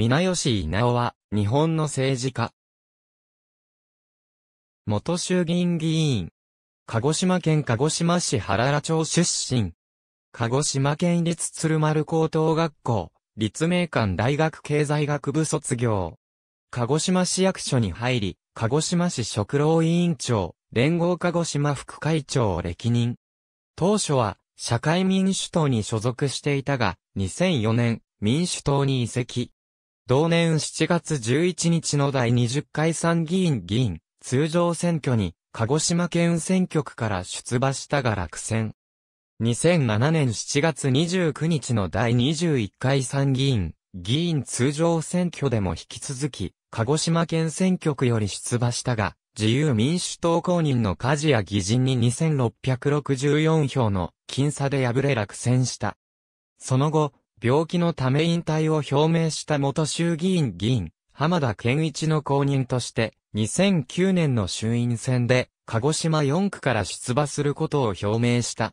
皆吉稲尾は、日本の政治家。元衆議院議員。鹿児島県鹿児島市原良町出身。鹿児島県立鶴丸高等学校、立命館大学経済学部卒業。鹿児島市役所に入り、鹿児島市職労委員長、連合鹿児島副会長を歴任。当初は、社会民主党に所属していたが、2004年、民主党に移籍。同年7月11日の第20回参議院議員通常選挙に鹿児島県選挙区から出馬したが落選。2007年7月29日の第21回参議院議員通常選挙でも引き続き鹿児島県選挙区より出馬したが、自由民主党公認の梶谷議人に2664票の僅差で敗れ落選した。その後、病気のため引退を表明した元衆議院議員、浜田健一の後任として、2009年の衆院選で、鹿児島4区から出馬することを表明した。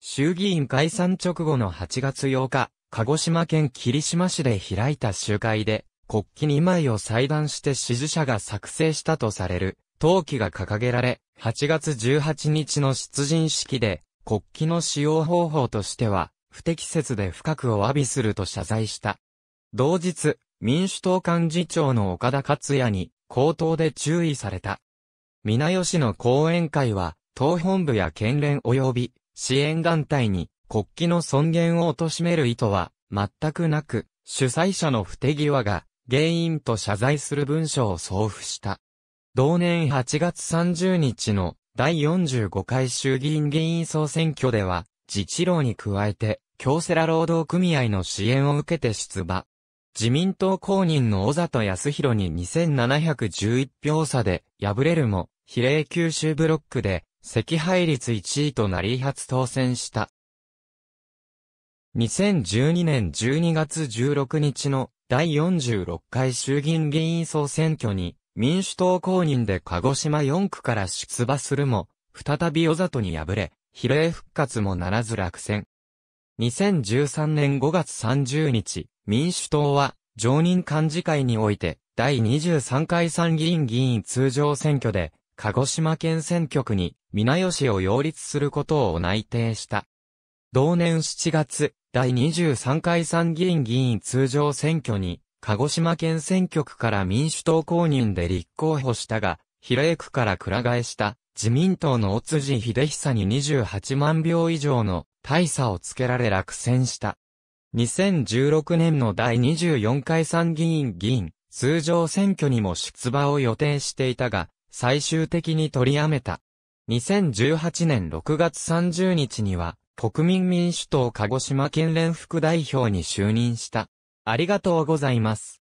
衆議院解散直後の8月8日、鹿児島県霧島市で開いた集会で、国旗2枚を裁断して支持者が作成したとされる、登記が掲げられ、8月18日の出陣式で、国旗の使用方法としては、不適切で深くお詫びすると謝罪した。同日、民主党幹事長の岡田克也に、口頭で注意された。皆吉の講演会は、党本部や県連及び支援団体に国旗の尊厳を貶める意図は全くなく、主催者の不手際が原因と謝罪する文書を送付した。同年8月30日の第45回衆議院議員総選挙では、自治労に加えて、京セラ労働組合の支援を受けて出馬。自民党公認の小里康弘に2711票差で敗れるも、比例九州ブロックで赤配率1位となり初当選した。2012年12月16日の第46回衆議院議員総選挙に民主党公認で鹿児島4区から出馬するも、再び小里に敗れ、比例復活もならず落選。2013年5月30日、民主党は、常任幹事会において、第23回参議院議員通常選挙で、鹿児島県選挙区に、皆吉を擁立することを内定した。同年7月、第23回参議院議員通常選挙に、鹿児島県選挙区から民主党公認で立候補したが、比例区から倉替えした自民党の尾辻秀久に28万票以上の大差をつけられ落選した。2016年の第24回参議院議員、通常選挙にも出馬を予定していたが、最終的に取りやめた。2018年6月30日には、国民民主党鹿児島県連副代表に就任した。ありがとうございます。